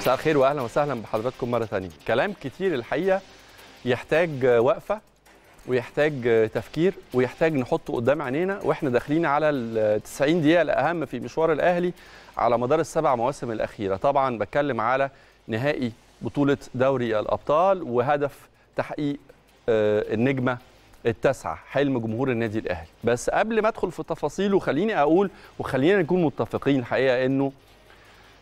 مساء الخير واهلا وسهلا بحضراتكم مره ثانيه كلام كتير الحقيقه يحتاج وقفه ويحتاج تفكير ويحتاج نحطه قدام عينينا واحنا داخلين على ال 90 دقيقه الاهم في مشوار الاهلي على مدار السبع مواسم الاخيره طبعا بتكلم على نهائي بطوله دوري الابطال وهدف تحقيق آه، النجمه التاسعه حلم جمهور النادي الاهلي بس قبل ما ادخل في تفاصيله خليني اقول وخلينا نكون متفقين الحقيقه انه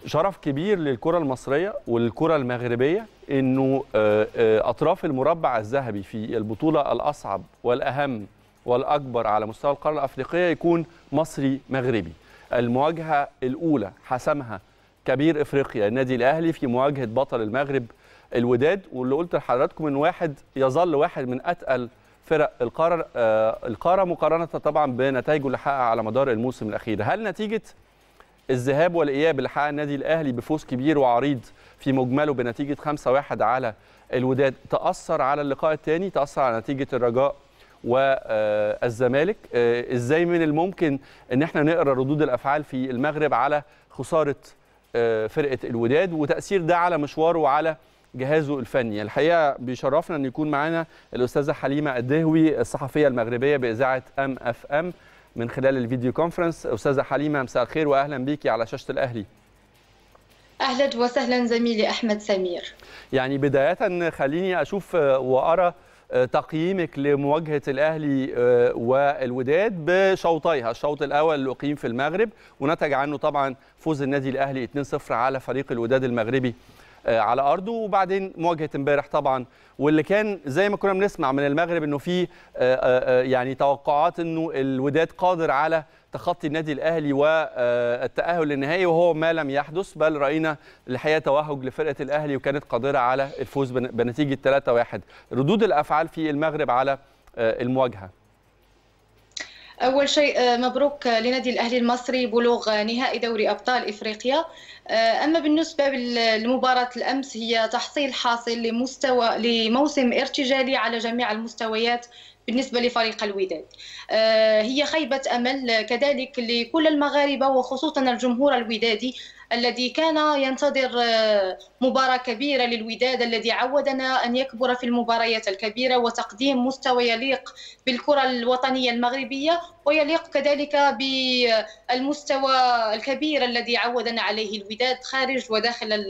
شرف كبير للكرة المصرية والكرة المغربية أنه آه، آه، أطراف المربع الذهبي في البطولة الأصعب والأهم والأكبر على مستوى القارة الأفريقية يكون مصري مغربي المواجهة الأولى حسمها كبير إفريقيا النادي الأهلي في مواجهة بطل المغرب الوداد واللي قلت لحضراتكم أن واحد يظل واحد من أتقل فرق القارة آه، القارة مقارنة طبعا بنتائجه اللي حققها على مدار الموسم الأخير هل نتيجة الذهاب والاياب اللي حقق النادي الاهلي بفوز كبير وعريض في مجمله بنتيجه 5-1 على الوداد تاثر على اللقاء الثاني تاثر على نتيجه الرجاء والزمالك آه، ازاي من الممكن ان احنا نقرا ردود الافعال في المغرب على خساره آه، فرقه الوداد وتاثير ده على مشواره وعلى جهازه الفني الحقيقه بيشرفنا ان يكون معانا الاستاذه حليمه الدهوي الصحفيه المغربيه باذاعه ام اف ام من خلال الفيديو كونفرنس استاذه حليمه مساء الخير واهلا بك على شاشه الاهلي اهلا وسهلا زميلي احمد سمير يعني بدايه خليني اشوف آه، وارى آه، تقييمك لمواجهه الاهلي آه، والوداد بشوطيها الشوط الاول اللي اقيم في المغرب ونتج عنه طبعا فوز النادي الاهلي 2-0 على فريق الوداد المغربي آه، على ارضه وبعدين مواجهه امبارح طبعا واللي كان زي ما كنا بنسمع من المغرب انه في آه، آه، يعني توقعات انه الوداد قادر على تخطي النادي الاهلي والتاهل للنهائي وهو ما لم يحدث بل راينا الحقيقه توهج لفرقه الاهلي وكانت قادره على الفوز بنتيجه 3-1 ردود الافعال في المغرب على المواجهه أول شيء آه، مبروك آه، لنادي الأهلي المصري بلوغ آه، نهائي دوري أبطال إفريقيا أما بالنسبة للمباراه الأمس هي تحصيل حاصل لمستوى لموسم ارتجالي على جميع المستويات بالنسبة لفريق الوداد هي خيبة أمل كذلك لكل المغاربة وخصوصا الجمهور الودادي الذي كان ينتظر آه، مباراة كبيرة للوداد الذي عودنا أن يكبر في المباريات الكبيرة وتقديم مستوى يليق بالكرة الوطنية المغربية ويليق كذلك بالمستوى الكبير الذي عودنا عليه الوداد خارج وداخل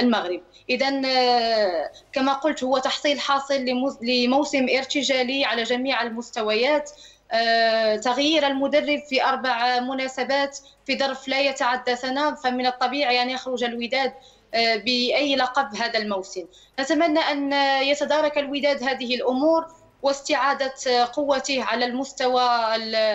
المغرب إذا آه، كما قلت هو تحصيل حاصل لموسم ارتجالي على جميع المستويات آه، تغيير المدرب في اربع مناسبات في ظرف لا يتعدى سنه فمن الطبيعي ان يخرج الوداد آه، باي لقب هذا الموسم نتمنى ان يتدارك الوداد هذه الامور واستعادة قوته على المستوى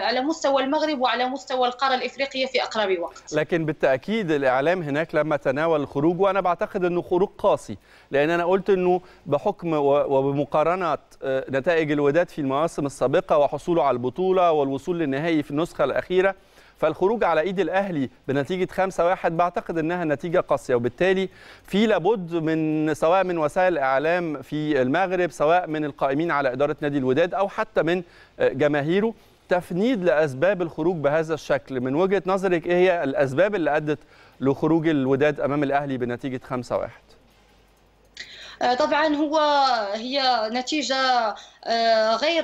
على مستوى المغرب وعلى مستوى القارة الإفريقية في أقرب وقت. لكن بالتأكيد الإعلام هناك لما تناول الخروج وأنا بعتقد أنه خروج قاسي لأن أنا قلت أنه بحكم وبمقارنة آه، نتائج الوداد في المواسم السابقة وحصوله على البطولة والوصول للنهائي في النسخة الأخيرة فالخروج على ايد الاهلي بنتيجه 5-1 بعتقد انها نتيجه قاسيه وبالتالي في لابد من سواء من وسائل الاعلام في المغرب سواء من القائمين على اداره نادي الوداد او حتى من آه، جماهيره تفنيد لاسباب الخروج بهذا الشكل من وجهه نظرك ايه هي الاسباب اللي ادت لخروج الوداد امام الاهلي بنتيجه 5-1 آه، طبعا هو هي نتيجه آه، غير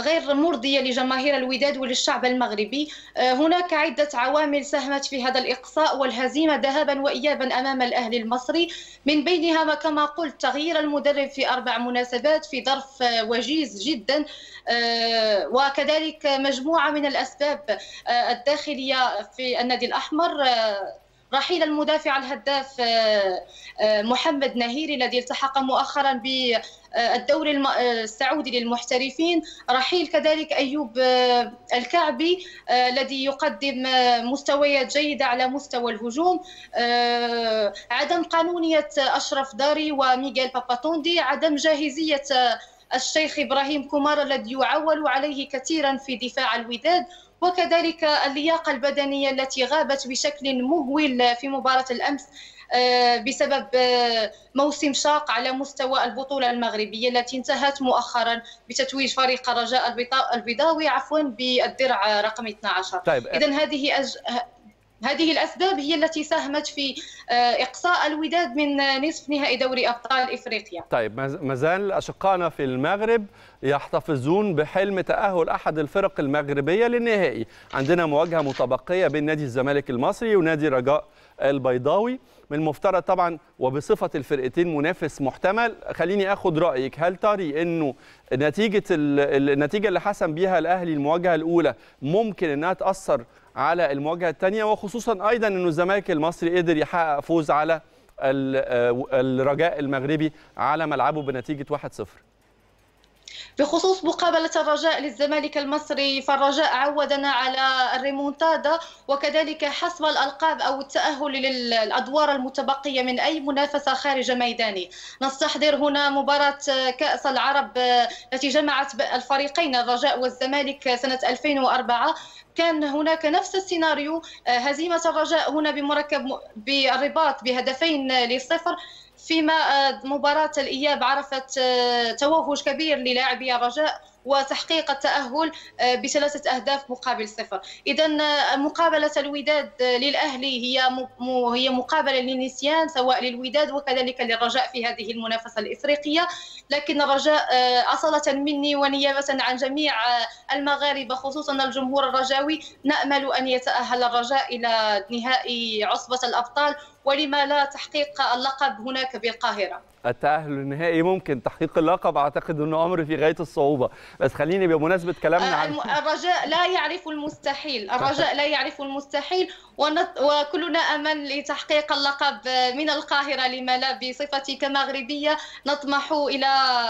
غير مرضية لجماهير الوداد وللشعب المغربي آه، هناك عدة عوامل ساهمت في هذا الإقصاء والهزيمة ذهابا وإيابا أمام الأهلي المصري من بينها كما قلت تغيير المدرب في أربع مناسبات في ظرف آه، وجيز جدا آه، وكذلك مجموعة من الأسباب الداخلية في النادي الأحمر رحيل المدافع الهداف آه، آه، محمد نهيري الذي التحق مؤخرا بالدوري آه، السعودي للمحترفين رحيل كذلك أيوب الكعبي الذي يقدم مستويات جيدة على مستوى الهجوم عدم قانونية أشرف داري وميغيل باباتوندي عدم جاهزية الشيخ إبراهيم كومار الذي يعول عليه كثيرا في دفاع الوداد وكذلك اللياقة البدنية التي غابت بشكل مهول في مباراة الأمس آه، بسبب آه، موسم شاق على مستوى البطولة المغربية التي انتهت مؤخرا بتتويج فريق الرجاء البيضاوي عفوا بالدرع رقم 12 طيب. آه، إذا هذه أج... هذه الأسباب هي التي ساهمت في آه، إقصاء الوداد من نصف نهائي دوري أبطال إفريقيا طيب مازال أشقائنا في المغرب يحتفظون بحلم تأهل أحد الفرق المغربية للنهائي عندنا مواجهة متبقية بين نادي الزمالك المصري ونادي رجاء البيضاوي من المفترض طبعا وبصفه الفرقتين منافس محتمل خليني اخد رايك هل تري انه نتيجه النتيجه اللي حسم بيها الاهلي المواجهه الاولى ممكن انها تاثر على المواجهه الثانيه وخصوصا ايضا انه الزمالك المصري قدر يحقق فوز على آه، الرجاء المغربي على ملعبه بنتيجه 1-0 بخصوص مقابلة الرجاء للزمالك المصري فالرجاء عودنا على الريمونتادا وكذلك حسم الألقاب أو التأهل للأدوار المتبقية من أي منافسة خارج ميداني نستحضر هنا مباراة كأس العرب التي جمعت الفريقين الرجاء والزمالك سنة 2004 كان هناك نفس السيناريو هزيمة الرجاء هنا بمركب بالرباط بهدفين لصفر فيما آه، مباراة الإياب عرفت آه، توهج كبير للاعبي الرجاء وتحقيق التأهل آه، بثلاثة أهداف مقابل صفر إذا مقابلة الوداد للأهلي هي هي مقابلة للنسيان سواء للوداد وكذلك للرجاء في هذه المنافسة الإفريقية لكن الرجاء أصلة مني ونيابة عن جميع المغاربة خصوصا الجمهور الرجاوي نأمل أن يتأهل الرجاء إلى نهائي عصبة الأبطال ولما لا تحقيق اللقب هناك بالقاهرة التأهل النهائي ممكن تحقيق اللقب أعتقد أنه أمر في غاية الصعوبة بس خليني بمناسبة كلامنا آه، عن الرجاء لا يعرف المستحيل الرجاء لا يعرف المستحيل وكلنا أمل لتحقيق اللقب من القاهرة لما لا بصفتي كمغربية نطمح إلى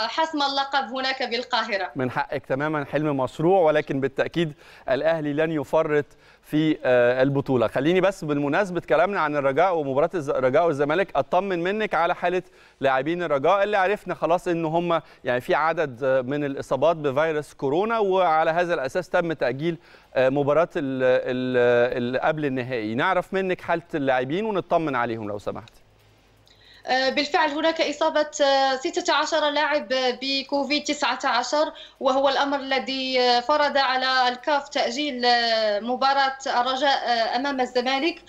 حسم اللقب هناك بالقاهرة من حقك تماما حلم مشروع ولكن بالتأكيد الأهلي لن يفرط في آه، البطوله خليني بس بالمناسبه كلامنا عن الرجاء ومباراه الرجاء والزمالك اطمن منك على حاله لاعبين الرجاء اللي عرفنا خلاص ان هم يعني في عدد من الاصابات بفيروس كورونا وعلى هذا الاساس تم تاجيل آه، مباراه قبل النهائي نعرف منك حاله اللاعبين ونطمن عليهم لو سمحت آه، بالفعل هناك إصابة 16 آه، لاعب بكوفيد 19 وهو الأمر الذي آه، فرض على الكاف تأجيل مباراة الرجاء أمام الزمالك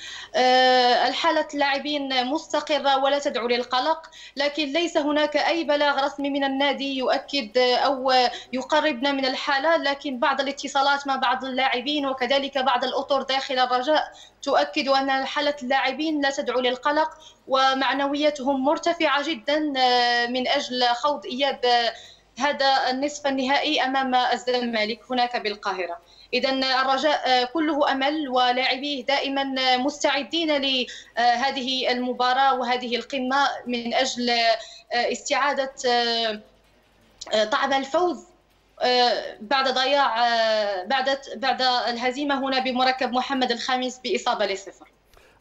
الحالة اللاعبين مستقرة ولا تدعو للقلق لكن ليس هناك أي بلاغ رسمي من النادي يؤكد أو يقربنا من الحالة لكن بعض الاتصالات مع بعض اللاعبين وكذلك بعض الأطر داخل الرجاء تؤكد أن حالة اللاعبين لا تدعو للقلق ومعنويتهم مرتفعة جدا آه، من أجل خوض إياب آه، هذا النصف النهائي أمام الزمالك هناك بالقاهرة إذا الرجاء آه، كله أمل ولاعبيه دائما مستعدين لهذه المباراة وهذه القمة من أجل استعادة طعم الفوز آه، بعد ضياع آه، بعد بعد الهزيمه هنا بمركب محمد الخامس باصابه لصفر.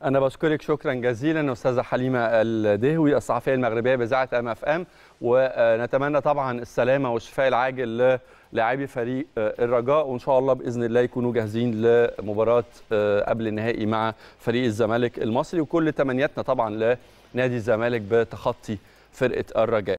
أنا بشكرك شكرا جزيلا أستاذة حليمة الدهوي الصحفية المغربية بإذاعة أم أف أم ونتمنى طبعا السلامة والشفاء العاجل للاعبي فريق آه، الرجاء وإن شاء الله بإذن الله يكونوا جاهزين لمباراة قبل النهائي مع فريق الزمالك المصري وكل تمنياتنا طبعا لنادي الزمالك بتخطي فرقة الرجاء